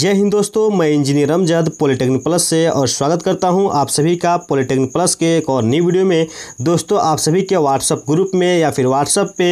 जय हिंद दोस्तों मैं इंजीनियर रमजद पॉलिटेक्निक प्लस से और स्वागत करता हूं आप सभी का पॉलिटेक्निक प्लस के एक और न्यू वीडियो में दोस्तों आप सभी के व्हाट्सअप ग्रुप में या फिर व्हाट्सअप पे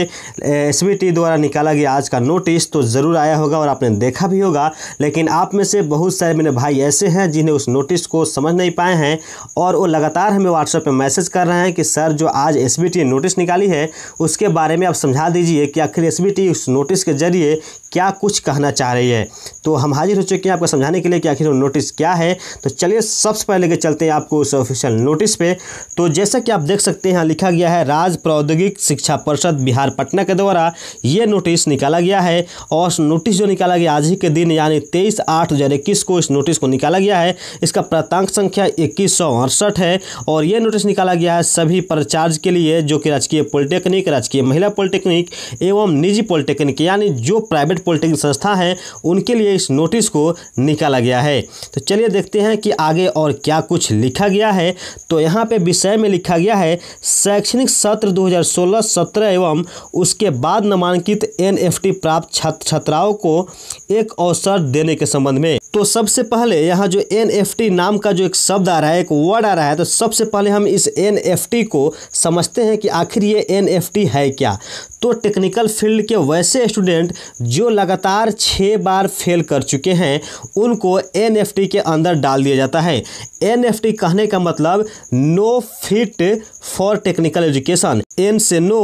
एसबीटी द्वारा निकाला गया आज का नोटिस तो ज़रूर आया होगा और आपने देखा भी होगा लेकिन आप में से बहुत सारे मेरे भाई ऐसे हैं जिन्हें उस नोटिस को समझ नहीं पाए हैं और वो लगातार हमें व्हाट्सअप पर मैसेज कर रहे हैं कि सर जो आज एस नोटिस निकाली है उसके बारे में आप समझा दीजिए कि आखिर एस उस नोटिस के जरिए क्या कुछ कहना चाह रही है तो हम हाजिर हो चुके हैं आपको समझाने के लिए कि आखिर वो नोटिस क्या है तो चलिए सबसे पहले के चलते हैं आपको उस ऑफिशियल नोटिस पे तो जैसा कि आप देख सकते हैं यहाँ लिखा गया है राज प्रौद्योगिक शिक्षा परिषद बिहार पटना के द्वारा ये नोटिस निकाला गया है और नोटिस जो निकाला गया आज ही के दिन यानी तेईस आठ को इस नोटिस को निकाला गया है इसका प्रतांक संख्या इक्कीस है और ये नोटिस निकाला गया है सभी प्रचार्ज के लिए जो कि राजकीय पॉलिटेक्निक राजकीय महिला पॉलिटेक्निक एवं निजी पॉलिटेक्निक यानी जो प्राइवेट प्राइवेट पॉलिटेक्निक संस्था हैं उनके लिए इस नोटिस को निकाला गया है तो चलिए देखते हैं कि आगे और क्या कुछ लिखा गया है तो यहाँ पे विषय में लिखा गया है शैक्षणिक सत्र 2016-17 एवं उसके बाद नामांकित एन प्राप्त छात्र छात्राओं को एक अवसर देने के संबंध में तो सबसे पहले यहाँ जो एन नाम का जो एक शब्द आ रहा है एक वर्ड आ रहा है तो सबसे पहले हम इस एन को समझते हैं कि आखिर ये एन है क्या तो टेक्निकल फील्ड के वैसे स्टूडेंट जो लगातार छः बार फेल कर चुके हैं उनको एन के अंदर डाल दिया जाता है एन कहने का मतलब no fit for technical education N से नो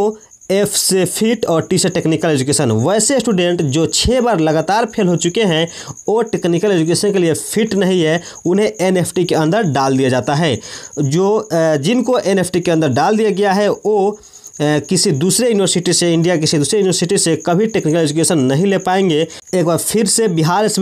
एफ से फिट और टी से टेक्निकल एजुकेशन वैसे स्टूडेंट जो छः बार लगातार फेल हो चुके हैं वो टेक्निकल एजुकेशन के लिए फिट नहीं है उन्हें एन के अंदर डाल दिया जाता है जो जिनको एन के अंदर डाल दिया गया है वो किसी दूसरे यूनिवर्सिटी से इंडिया किसी दूसरे यूनिवर्सिटी से कभी टेक्निकल एजुकेशन नहीं ले पाएंगे एक बार फिर से बिहार एस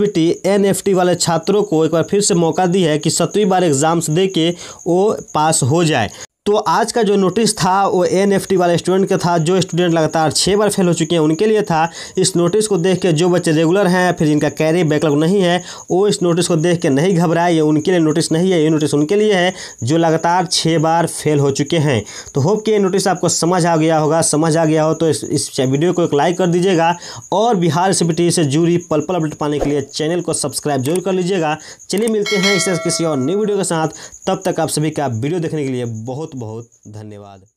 बी वाले छात्रों को एक बार फिर से मौका दी है कि सतवीं बार एग्ज़ाम्स दे के वो पास हो जाए तो आज का जो नोटिस था वो एन एफ टी वाले स्टूडेंट का था जो स्टूडेंट लगातार छः बार फेल हो चुके हैं उनके लिए था इस नोटिस को देख के जो बच्चे रेगुलर हैं फिर जिनका कैरी बैकलॉग नहीं है वो इस नोटिस को देख के नहीं घबराए ये उनके लिए नोटिस नहीं है ये नोटिस उनके लिए है जो लगातार छः बार फेल हो चुके हैं तो होप कि ये नोटिस आपको समझ आ गया होगा समझ आ गया हो तो इस, इस वीडियो को एक लाइक कर दीजिएगा और बिहार एस से जुड़ी पल पल अपडेट पाने के लिए चैनल को सब्सक्राइब जरूर कर लीजिएगा चलिए मिलते हैं इस किसी और न्यू वीडियो के साथ तब तक आप सभी का वीडियो देखने के लिए बहुत बहुत धन्यवाद